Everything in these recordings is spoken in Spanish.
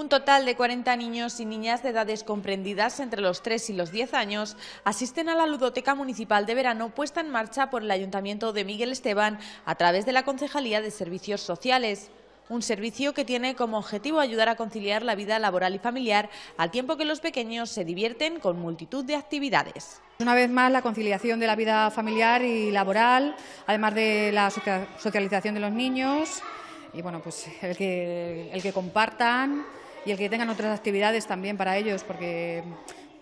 Un total de 40 niños y niñas de edades comprendidas entre los 3 y los 10 años asisten a la ludoteca municipal de verano puesta en marcha por el Ayuntamiento de Miguel Esteban a través de la Concejalía de Servicios Sociales un servicio que tiene como objetivo ayudar a conciliar la vida laboral y familiar al tiempo que los pequeños se divierten con multitud de actividades. Una vez más, la conciliación de la vida familiar y laboral, además de la socialización de los niños y bueno, pues que, el que compartan y el que tengan otras actividades también para ellos, porque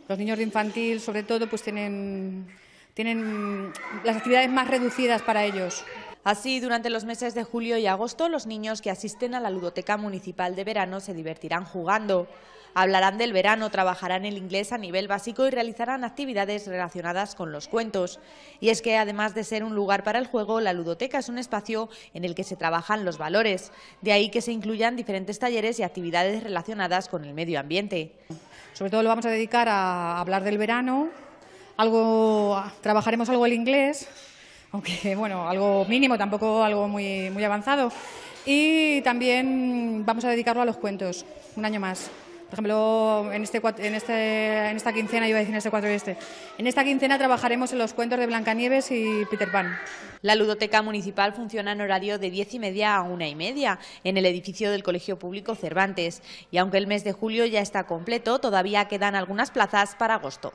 los niños de infantil, sobre todo, pues tienen, tienen las actividades más reducidas para ellos. Así, durante los meses de julio y agosto, los niños que asisten a la Ludoteca Municipal de Verano se divertirán jugando. Hablarán del verano, trabajarán el inglés a nivel básico y realizarán actividades relacionadas con los cuentos. Y es que, además de ser un lugar para el juego, la ludoteca es un espacio en el que se trabajan los valores. De ahí que se incluyan diferentes talleres y actividades relacionadas con el medio ambiente. Sobre todo lo vamos a dedicar a hablar del verano, trabajaremos algo el inglés, aunque bueno, algo mínimo, tampoco algo muy, muy avanzado. Y también vamos a dedicarlo a los cuentos, un año más. Por ejemplo, en, este, este esta quincena, iba a decir en este cuatro y este, en esta quincena trabajaremos en los cuentos de Blancanieves y Peter Pan. La ludoteca municipal funciona en horario de diez y media a una y media en el edificio del Colegio Público Cervantes. Y aunque el mes de julio ya está completo, todavía quedan algunas plazas para agosto.